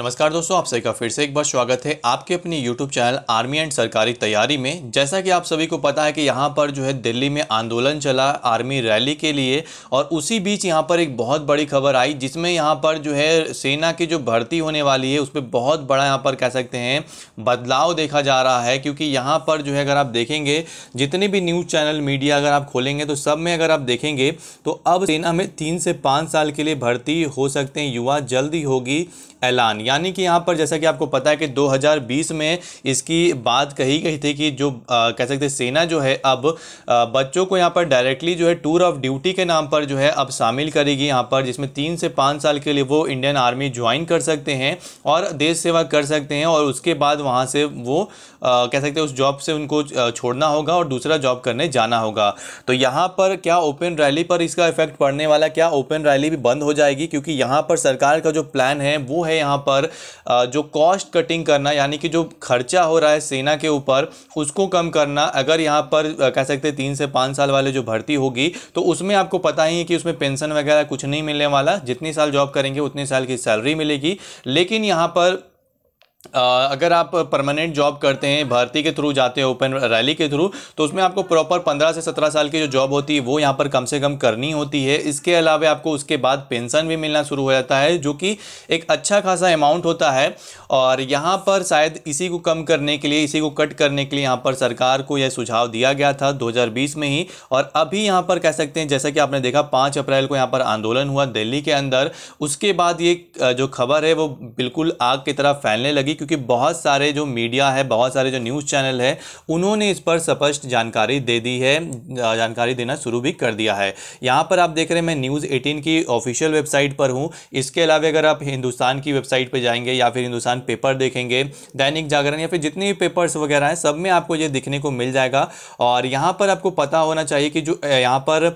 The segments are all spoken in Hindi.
नमस्कार दोस्तों आप सभी का फिर से एक बार स्वागत है आपके अपने YouTube चैनल आर्मी एंड सरकारी तैयारी में जैसा कि आप सभी को पता है कि यहाँ पर जो है दिल्ली में आंदोलन चला आर्मी रैली के लिए और उसी बीच यहाँ पर एक बहुत बड़ी खबर आई जिसमें यहाँ पर जो है सेना की जो भर्ती होने वाली है उस पर बहुत बड़ा यहाँ पर कह सकते हैं बदलाव देखा जा रहा है क्योंकि यहाँ पर जो है अगर आप देखेंगे जितने भी न्यूज़ चैनल मीडिया अगर आप खोलेंगे तो सब में अगर आप देखेंगे तो अब सेना में तीन से पाँच साल के लिए भर्ती हो सकते हैं युवा जल्दी होगी ऐलान यानी कि यहाँ पर जैसा कि आपको पता है कि 2020 में इसकी बात कही गई थी कि जो आ, कह सकते सेना जो है अब आ, बच्चों को यहाँ पर डायरेक्टली जो है टूर ऑफ ड्यूटी के नाम पर जो है अब शामिल करेगी यहाँ पर जिसमें तीन से पाँच साल के लिए वो इंडियन आर्मी ज्वाइन कर सकते हैं और देश सेवा कर सकते हैं और उसके बाद वहाँ से वो आ, कह सकते उस जॉब से उनको छोड़ना होगा और दूसरा जॉब करने जाना होगा तो यहाँ पर क्या ओपन रैली पर इसका इफेक्ट पड़ने वाला क्या ओपन रैली भी बंद हो जाएगी क्योंकि यहाँ पर सरकार का जो प्लान है वो है यहाँ पर जो कॉस्ट कटिंग करना यानी कि जो खर्चा हो रहा है सेना के ऊपर उसको कम करना अगर यहाँ पर कह सकते हैं तीन से पाँच साल वाले जो भर्ती होगी तो उसमें आपको पता ही है कि उसमें पेंशन वगैरह कुछ नहीं मिलने वाला जितनी साल जॉब करेंगे उतने साल की सैलरी मिलेगी लेकिन यहाँ पर अगर आप परमानेंट जॉब करते हैं भर्ती के थ्रू जाते हैं ओपन रैली के थ्रू तो उसमें आपको प्रॉपर 15 से 17 साल की जो जॉब होती है वो यहाँ पर कम से कम करनी होती है इसके अलावा आपको उसके बाद पेंशन भी मिलना शुरू हो जाता है जो कि एक अच्छा खासा अमाउंट होता है और यहाँ पर शायद इसी को कम करने के लिए इसी को कट करने के लिए यहाँ पर सरकार को यह सुझाव दिया गया था दो में ही और अभी यहाँ पर कह सकते हैं जैसा कि आपने देखा पाँच अप्रैल को यहाँ पर आंदोलन हुआ दिल्ली के अंदर उसके बाद ये जो खबर है वो बिल्कुल आग की तरह फैलने लगी लगी क्योंकि बहुत सारे जो मीडिया है बहुत सारे जो न्यूज़ चैनल है उन्होंने इस पर स्पष्ट जानकारी दे दी है जानकारी देना शुरू भी कर दिया है यहाँ पर आप देख रहे हैं मैं न्यूज़ एटीन की ऑफिशियल वेबसाइट पर हूँ इसके अलावा अगर आप हिंदुस्तान की वेबसाइट पर जाएंगे या फिर हिंदुस्तान पेपर देखेंगे दैनिक जागरण या फिर जितने भी पेपर्स वगैरह हैं सब में आपको ये दिखने को मिल जाएगा और यहाँ पर आपको पता होना चाहिए कि जो यहाँ पर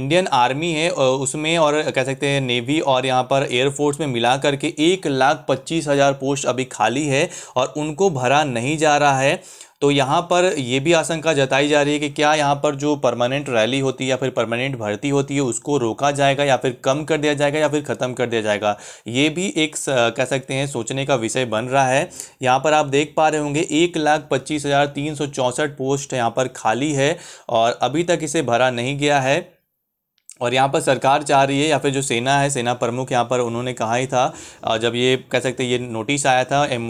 इंडियन आर्मी है उसमें और कह सकते हैं नेवी और यहाँ पर एयरफोर्स में मिला करके एक लाख पच्चीस हज़ार पोस्ट अभी खाली खाली है और उनको भरा नहीं जा रहा है तो यहाँ पर ये भी आशंका जताई जा रही है कि क्या यहाँ पर जो परमानेंट रैली होती है या फिर परमानेंट भर्ती होती है उसको रोका जाएगा या फिर कम कर दिया जाएगा या फिर ख़त्म कर दिया जाएगा ये भी एक कह सकते हैं सोचने का विषय बन रहा है यहाँ पर आप देख पा रहे होंगे एक लाख पच्चीस हज़ार तीन सौ चौंसठ पोस्ट यहाँ पर खाली है और अभी तक इसे भरा नहीं गया है और यहाँ पर सरकार चाह रही है या फिर जो सेना है सेना प्रमुख यहाँ पर उन्होंने कहा ही था जब ये कह सकते हैं ये नोटिस आया था एम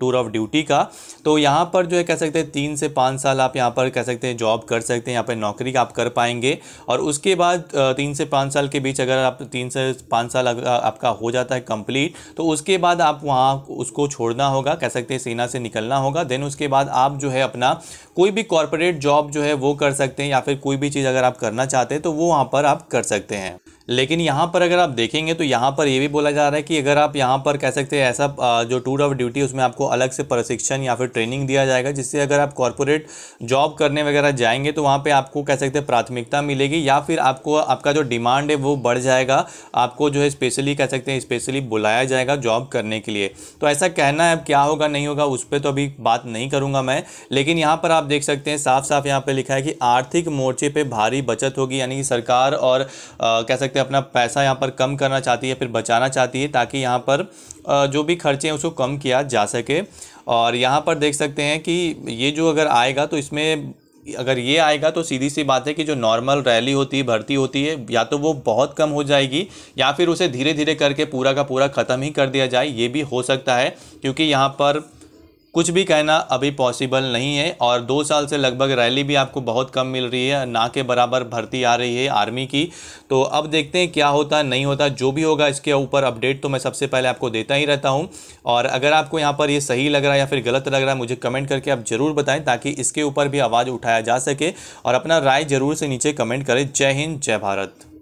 टूर ऑफ ड्यूटी का तो यहाँ पर जो है कह सकते हैं तीन से पाँच साल आप यहाँ पर कह सकते हैं जॉब कर सकते हैं यहाँ पर नौकरी आप कर पाएंगे और उसके बाद तीन से पाँच साल के बीच अगर आप तीन से पाँच साल आपका हो जाता है कम्प्लीट तो उसके बाद आप वहाँ उसको छोड़ना होगा कह सकते हैं सेना से निकलना होगा देन उसके बाद आप जो है अपना कोई भी कॉरपोरेट जॉब जो है वो कर सकते हैं या फिर कोई भी चीज़ अगर आप करना चाहते हैं तो वो वहाँ पर आप कर सकते हैं लेकिन यहाँ पर अगर आप देखेंगे तो यहाँ पर ये भी बोला जा रहा है कि अगर आप यहाँ पर कह सकते हैं ऐसा जो टूर ऑफ ड्यूटी उसमें आपको अलग से प्रशिक्षण या फिर ट्रेनिंग दिया जाएगा जिससे अगर आप कॉरपोरेट जॉब करने वगैरह जाएंगे तो वहाँ पे आपको कह सकते हैं प्राथमिकता मिलेगी या फिर आपको आपका जो डिमांड है वो बढ़ जाएगा आपको जो है स्पेशली कह सकते हैं स्पेशली बुलाया जाएगा जॉब करने के लिए तो ऐसा कहना है अब क्या होगा नहीं होगा उस पर तो अभी बात नहीं करूँगा मैं लेकिन यहाँ पर आप देख सकते हैं साफ साफ यहाँ पर लिखा है कि आर्थिक मोर्चे पर भारी बचत होगी यानी कि सरकार और कह सकते सकते हैं अपना पैसा यहाँ पर कम करना चाहती है फिर बचाना चाहती है ताकि यहाँ पर जो भी खर्चे हैं उसको कम किया जा सके और यहाँ पर देख सकते हैं कि ये जो अगर आएगा तो इसमें अगर ये आएगा तो सीधी सी बात है कि जो नॉर्मल रैली होती है भर्ती होती है या तो वो बहुत कम हो जाएगी या फिर उसे धीरे धीरे करके पूरा का पूरा ख़त्म ही कर दिया जाए ये भी हो सकता है क्योंकि यहाँ पर कुछ भी कहना अभी पॉसिबल नहीं है और दो साल से लगभग रैली भी आपको बहुत कम मिल रही है ना के बराबर भर्ती आ रही है आर्मी की तो अब देखते हैं क्या होता नहीं होता जो भी होगा इसके ऊपर अपडेट तो मैं सबसे पहले आपको देता ही रहता हूँ और अगर आपको यहाँ पर ये सही लग रहा है या फिर गलत लग रहा है मुझे कमेंट करके आप ज़रूर बताएँ ताकि इसके ऊपर भी आवाज़ उठाया जा सके और अपना राय ज़रूर से नीचे कमेंट करें जय हिंद जय भारत